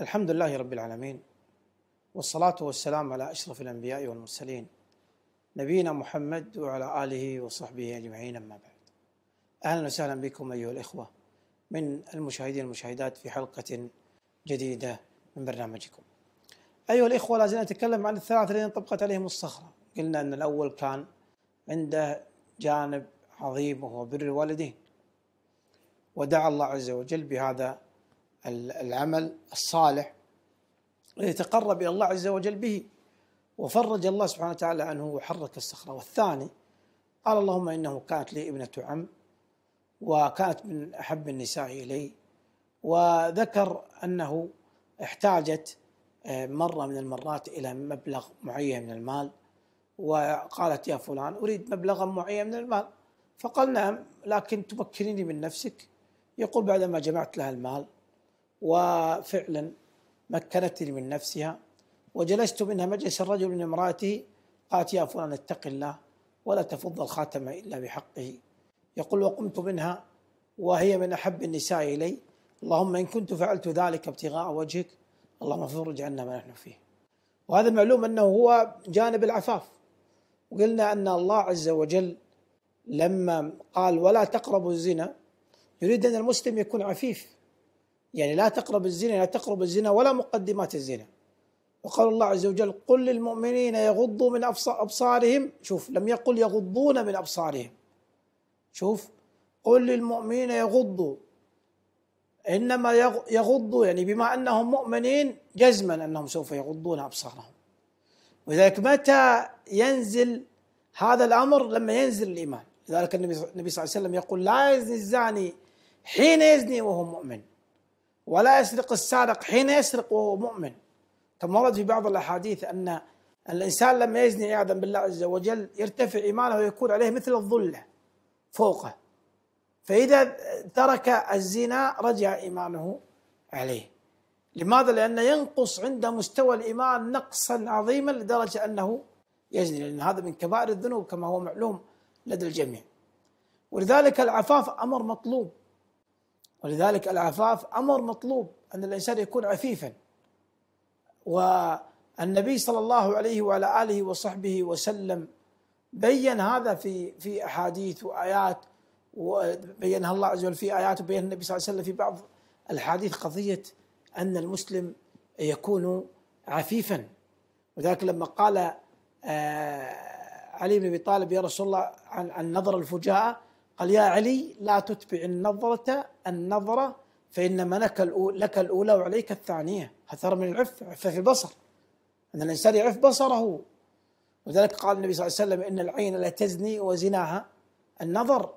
الحمد لله رب العالمين والصلاة والسلام على أشرف الأنبياء والمرسلين نبينا محمد وعلى آله وصحبه أجمعين أما بعد أهلا وسهلا بكم أيها الإخوة من المشاهدين والمشاهدات في حلقة جديدة من برنامجكم أيها الإخوة لازلنا نتكلم عن الثلاثة الذين طبقت عليهم الصخرة قلنا أن الأول كان عنده جانب عظيم وهو بر الوالدين ودعا الله عز وجل بهذا العمل الصالح ويتقرب الى الله عز وجل به وفرج الله سبحانه وتعالى عنه وحرك الصخره والثاني قال اللهم انه كانت لي ابنه عم وكانت من احب النساء الي وذكر انه احتاجت آه، مره من المرات الى مبلغ معين من المال وقالت يا فلان اريد مبلغا معين من المال فقال نعم لكن تبكريني من نفسك يقول بعدما جمعت لها المال وفعلا مكنتني من نفسها وجلست منها مجلس الرجل من امرأته قالت يا فلان اتق الله ولا تفض الخاتم إلا بحقه يقول وقمت منها وهي من أحب النساء إلي اللهم إن كنت فعلت ذلك ابتغاء وجهك اللهم فرج عنا ما نحن فيه وهذا المعلوم أنه هو جانب العفاف وقلنا أن الله عز وجل لما قال ولا تقربوا الزنا يريد أن المسلم يكون عفيف يعني لا تقرب الزنا لا تقرب الزنا ولا مقدمات الزنا وقال الله عز وجل قل للمؤمنين يغضوا من أبصارهم شوف لم يقل يغضون من أبصارهم شوف قل للمؤمنين يغضوا إنما يغضوا يعني بما أنهم مؤمنين جزما أنهم سوف يغضون أبصارهم ولذلك متى ينزل هذا الأمر لما ينزل الإيمان لذلك النبي صلى الله عليه وسلم يقول لا يزني الزاني حين يزني وهو مؤمن ولا يسرق السارق حين يسرق وهو مؤمن كما ورد في بعض الاحاديث ان الانسان لما يزني عياذا بالله عز وجل يرتفع ايمانه ويكون عليه مثل الظله فوقه فاذا ترك الزنا رجع ايمانه عليه لماذا؟ لأنه ينقص عند مستوى الإيمان نقصا عظيما لدرجة أنه يزني لأن هذا من كبائر الذنوب كما هو معلوم لدى الجميع ولذلك العفاف أمر مطلوب ولذلك العفاف امر مطلوب ان الانسان يكون عفيفا والنبي صلى الله عليه وعلى اله وصحبه وسلم بين هذا في في احاديث وايات وبينها الله عز وجل في ايات وبين النبي صلى الله عليه وسلم في بعض الحديث قضيه ان المسلم يكون عفيفا وذلك لما قال آه، علي بن ابي طالب يا رسول الله عن عن نظر الفجاءه قال يا علي لا تتبع النظرة النظرة فإنما لك لك الأولى وعليك الثانية هثر من العف عف في البصر أن الإنسان يعف بصره وذلك قال النبي صلى الله عليه وسلم إن العين لتزني وزناها النظر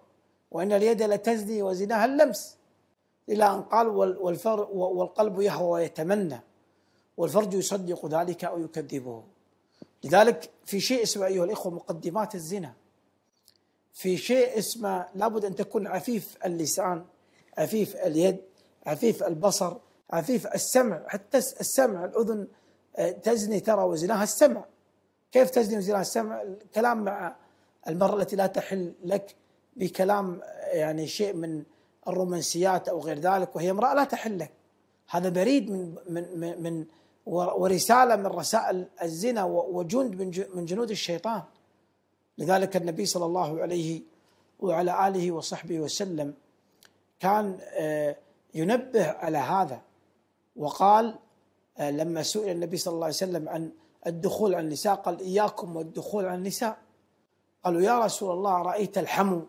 وإن اليد لتزني وزناها اللمس إلى أن قال والفر والقلب يهوى ويتمنى والفرج يصدق ذلك أو يكذبه لذلك في شيء اسمه أيها الإخوة مقدمات الزنا في شيء اسمه لابد ان تكون عفيف اللسان عفيف اليد عفيف البصر عفيف السمع حتى السمع الاذن آه، تزني ترى وزناها السمع كيف تزني وزناها السمع الكلام مع المرأة التي لا تحل لك بكلام آه، يعني شيء من الرومانسيات او غير ذلك وهي امراه لا تحل لك هذا بريد من من من ورساله من رسائل الزنا وجند من جنود الشيطان لذلك النبي صلى الله عليه وعلى اله وصحبه وسلم كان آه، ينبه على هذا وقال آه، لما سئل النبي صلى الله عليه وسلم عن الدخول عن النساء قال اياكم والدخول عن النساء قالوا يا رسول الله رايت الحمو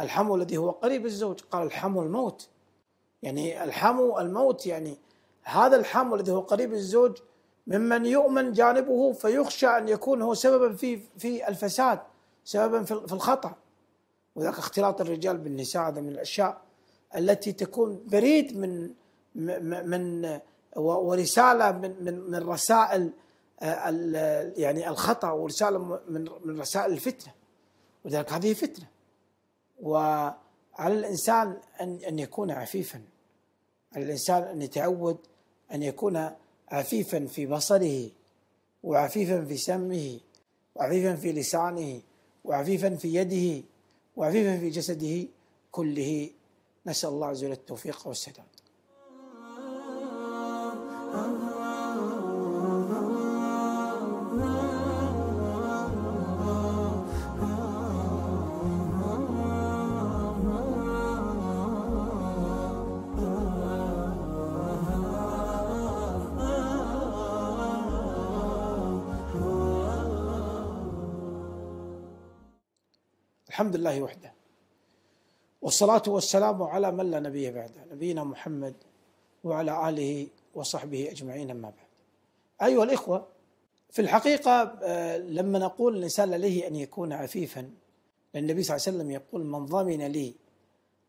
الحمو الذي هو قريب الزوج قال الحمو الموت يعني الحمو الموت يعني هذا الحمو الذي هو قريب الزوج ممن يؤمن جانبه فيخشى ان يكون هو سببا في في الفساد سببا في الخطأ وذاك اختلاط الرجال بالنساء هذا من الأشياء التي تكون بريد من من ورسالة من من من رسائل آه، يعني الخطأ ورسالة من من رسائل الفتنة ولذلك هذه فتنة وعلى الإنسان أن أن يكون عفيفا على الإنسان أن يتعود أن يكون عفيفا في بصره وعفيفا في سمه وعفيفا في لسانه وعفيفا في يده وعفيفا في جسده كله نسأل الله عز وجل التوفيق والسداد الحمد لله وحده والصلاة والسلام على من لا نبي بعده نبينا محمد وعلى آله وصحبه أجمعين أما بعد أيها الإخوة في الحقيقة آه، لما نقول الإنسان عليه أن يكون عفيفا النبي صلى الله عليه وسلم يقول من ضمن لي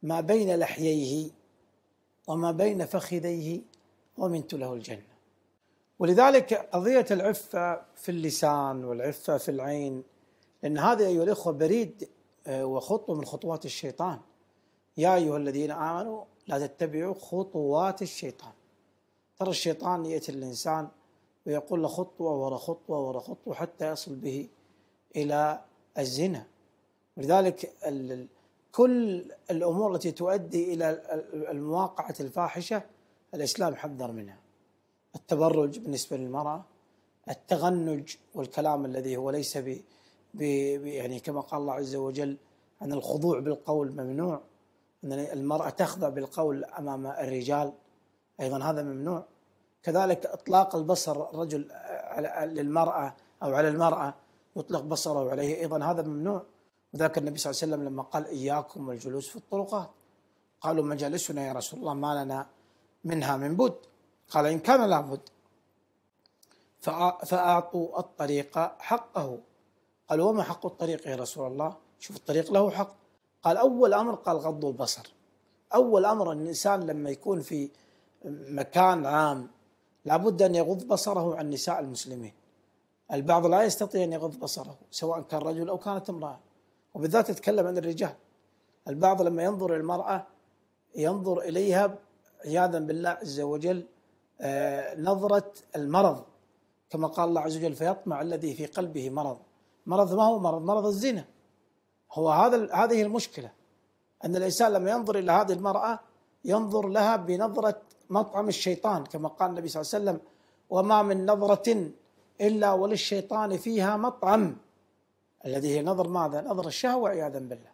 ما بين لحييه وما بين فخذيه ضمنت له الجنة ولذلك قضية العفة في اللسان والعفة في العين لأن هذا أيها الإخوة بريد آه، وخطوة من خطوات الشيطان يا أيها الذين آمنوا لا تتبعوا خطوات الشيطان ترى الشيطان يأتي الإنسان ويقول له خطوة ورا خطوة ورا خطوة حتى يصل به إلى الزنا ولذلك كل الأمور التي تؤدي إلى المواقعة الفاحشة الإسلام حذر منها التبرج بالنسبة للمرأة التغنج والكلام الذي هو ليس يعني كما قال الله عز وجل أن الخضوع بالقول ممنوع أن المرأة تخضع بالقول أمام الرجال أيضا هذا ممنوع كذلك إطلاق البصر الرجل للمرأة أو على المرأة يطلق بصره عليه أيضا هذا ممنوع وذاك النبي صلى الله عليه وسلم لما قال إياكم والجلوس في الطرقات قالوا مجالسنا يا رسول الله ما لنا منها من بد قال إن كان لابد فأعطوا الطريق حقه قال وما حق الطريق يا رسول الله شوف الطريق له حق قال أول أمر قال غض البصر أول أمر أن الإنسان لما يكون في مكان عام لابد أن يغض بصره عن نساء المسلمين البعض لا يستطيع أن يغض بصره سواء كان رجل أو كانت امرأة وبالذات تتكلم عن الرجال البعض لما ينظر إلى المرأة ينظر إليها عياذا بالله عز وجل آه، نظرة المرض كما قال الله عز وجل فيطمع الذي في قلبه مرض مرض ما هو مرض مرض الزنا هو هذا هذه المشكلة أن الإنسان لما ينظر إلى هذه المرأة ينظر لها بنظرة مطعم الشيطان كما قال النبي صلى الله عليه وسلم وما من نظرة إلا وللشيطان فيها مطعم الذي هي نظر ماذا؟ نظر الشهوة عياذا بالله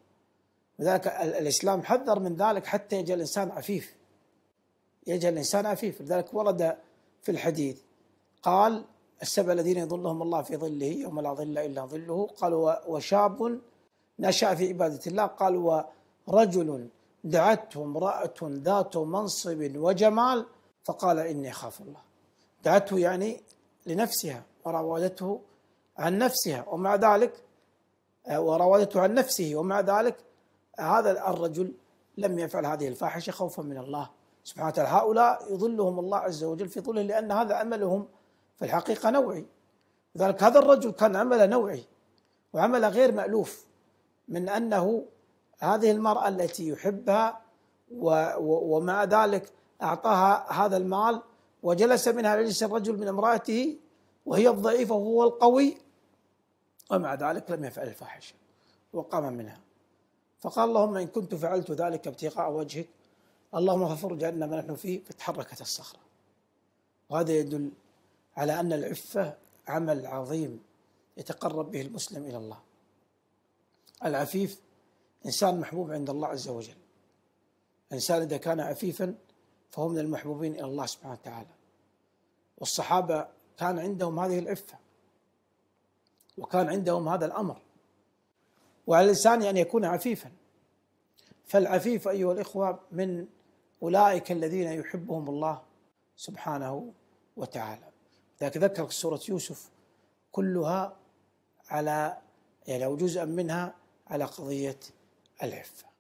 لذلك الإسلام حذر من ذلك حتى يجعل الإنسان عفيف يجعل الإنسان عفيف لذلك ورد في الحديث قال السبع الذين يظلهم الله في ظله يوم لا ظل إلا ظله قال وشاب نشأ في عبادة الله قال ورجل دعته امرأة ذات منصب وجمال فقال إني أخاف الله دعته يعني لنفسها وراودته عن نفسها ومع ذلك وراودته عن نفسه ومع ذلك هذا الرجل لم يفعل هذه الفاحشة خوفا من الله سبحانه وتعالى هؤلاء يظلهم الله عز وجل في ظله لأن هذا أملهم في الحقيقة نوعي لذلك هذا الرجل كان عمله نوعي وعمله غير مألوف من أنه هذه المرأة التي يحبها ومع ذلك أعطاها هذا المال وجلس منها ليس الرجل من امرأته وهي الضعيفة وهو القوي ومع ذلك لم يفعل الفاحشة وقام منها فقال اللهم إن كنت فعلت ذلك ابتغاء وجهك اللهم ففرج عنا ما نحن فيه فتحركت الصخرة وهذا يدل على أن العفة عمل عظيم يتقرب به المسلم إلى الله العفيف إنسان محبوب عند الله عز وجل إنسان إذا كان عفيفا فهو من المحبوبين إلى الله سبحانه وتعالى والصحابة كان عندهم هذه العفة وكان عندهم هذا الأمر وعلى الإنسان أن يكون عفيفا فالعفيف أيها الإخوة من أولئك الذين يحبهم الله سبحانه وتعالى ذكر ذكرك سورة يوسف كلها على يعني أو جزءا منها على قضية العفة